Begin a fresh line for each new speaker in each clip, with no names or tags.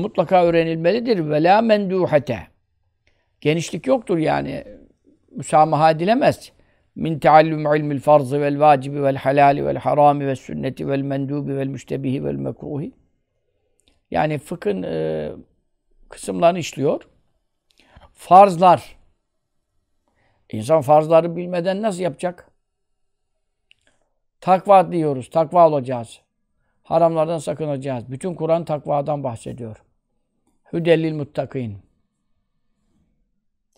mutlaka öğrenilmelidir. Ve la menduhete. Genişlik yoktur yani. Müsamaha edilemez. Min teallüm ilmil farzı vel vacibi vel halali vel harami vel Yani fıkhın e, kısımlarını işliyor. Farzlar. İnsan farzları bilmeden nasıl yapacak? Takva diyoruz, takva olacağız. Haramlardan sakınacağız. Bütün Kur'an takvadan bahsediyor. Hüdellil muttakîn.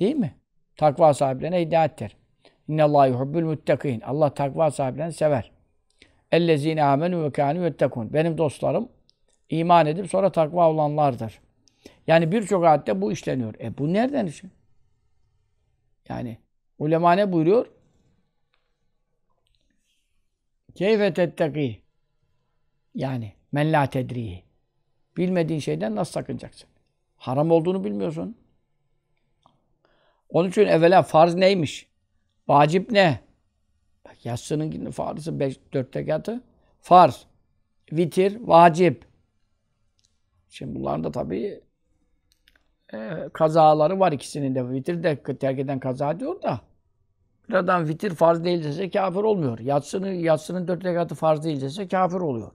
Değil mi? Takva sahiplerine hidayettir. İnnallâhu yuhubbul muttakîn. Allah takva sahiplerini sever. Ellezîne âmenû ve kânû yettekûn. Benim dostlarım iman edip sonra takva olanlardır. Yani birçok ayette bu işleniyor. E bu nereden işin? Yani ulema ne buyuruyor? Keyfe tettekî. Yani men la tedrihi. Bilmediğin şeyden nasıl sakınacaksın? Haram olduğunu bilmiyorsun. Onun için evvela farz neymiş? Vacip ne? Bak yatsının farzı beş, dört rekatı. Farz, vitir, vacip. Şimdi bunların da tabii e, kazaları var ikisinin de. Vitir de terk eden kaza diyor da. Bir adam vitir farz değil dese kafir olmuyor. Yatsının, yatsının dört rekatı farz değil dese kafir oluyor.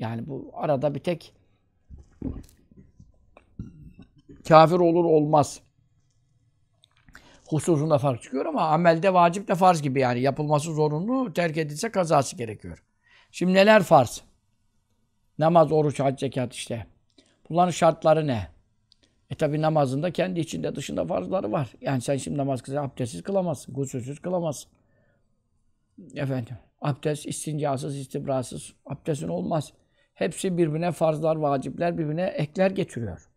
Yani bu arada bir tek kafir olur olmaz hususunda fark çıkıyor ama amelde vacip de farz gibi yani yapılması zorunlu, terk edilse kazası gerekiyor. Şimdi neler farz? Namaz, oruç, hac, zekat işte. Bunların şartları ne? E tabi namazında kendi içinde dışında farzları var. Yani sen şimdi namaz kısa abdestsiz kılamazsın, gusülsüz kılamazsın. Efendim, abdest istincasız, istibrasız abdestin olmaz. Hepsi birbirine farzlar, vacipler birbirine ekler getiriyor.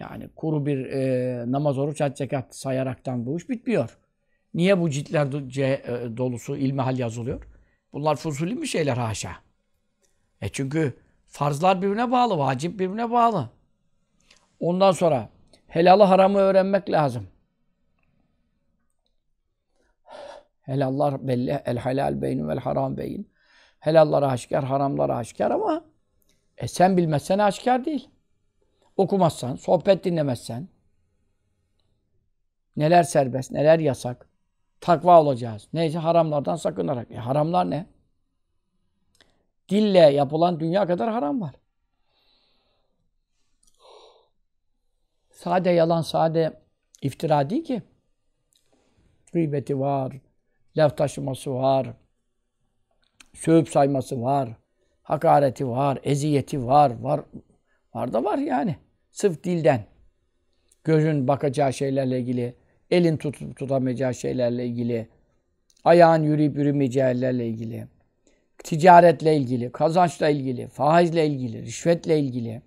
Yani kuru bir e, namaz, oruç, hac, zekat sayaraktan bu iş bitmiyor. Niye bu ciltler do ce, e, dolusu ilmihal yazılıyor? Bunlar fuzuli mi şeyler haşa? E çünkü farzlar birbirine bağlı, vacip birbirine bağlı. Ondan sonra helalı haramı öğrenmek lazım. Helallar belli, el halal beynin el haram beyin. Helallara aşikar, haramlara aşikar ama e sen bilmezsen aşikar değil. Okumazsan, sohbet dinlemezsen, neler serbest, neler yasak, takva olacağız. Neyse haramlardan sakınarak. E haramlar ne? Dille yapılan dünya kadar haram var. Sade yalan, sade iftira değil ki. Gıybeti var, laf taşıması var, sövüp sayması var, hakareti var, eziyeti var, var, var da var yani. Sırf dilden. Gözün bakacağı şeylerle ilgili, elin tutup tutamayacağı şeylerle ilgili, ayağın yürüyüp yürümeyeceğilerle ilgili, ticaretle ilgili, kazançla ilgili, faizle ilgili, rüşvetle ilgili.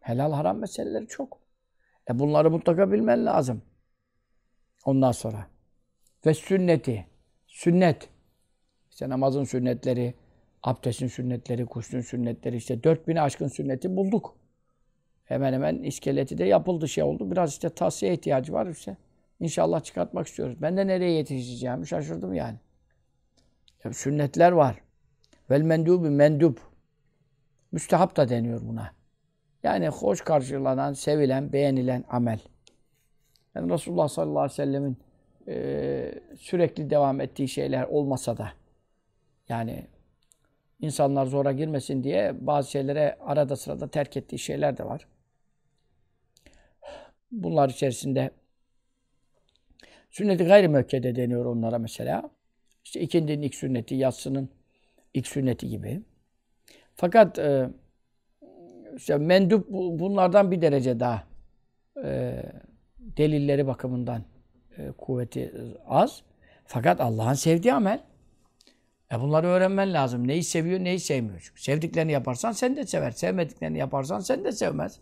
Helal haram meseleleri çok. E bunları mutlaka bilmen lazım. Ondan sonra. Ve sünneti. Sünnet. İşte namazın sünnetleri, abdestin sünnetleri, kuşun sünnetleri, işte 4000 aşkın sünneti bulduk. Hemen hemen iskeleti de yapıldı şey oldu. Biraz işte tavsiye ihtiyacı var işte. İnşallah çıkartmak istiyoruz. Ben de nereye yetişeceğim, şaşırdım yani. yani sünnetler var. Vel mendubu mendub. Müstehap da deniyor buna. Yani hoş karşılanan, sevilen, beğenilen amel. Yani Resulullah sallallahu aleyhi ve sellemin e, sürekli devam ettiği şeyler olmasa da yani insanlar zora girmesin diye bazı şeylere arada sırada terk ettiği şeyler de var. Bunlar içerisinde sünnet-i gayri deniyor onlara mesela. İşte ikindinin ilk sünneti, yatsının ilk sünneti gibi. Fakat e, işte mendup bunlardan bir derece daha e, delilleri bakımından e, kuvveti az. Fakat Allah'ın sevdiği amel. E bunları öğrenmen lazım. Neyi seviyor, neyi sevmiyor. Çünkü sevdiklerini yaparsan sen de sever. Sevmediklerini yaparsan sen de sevmez.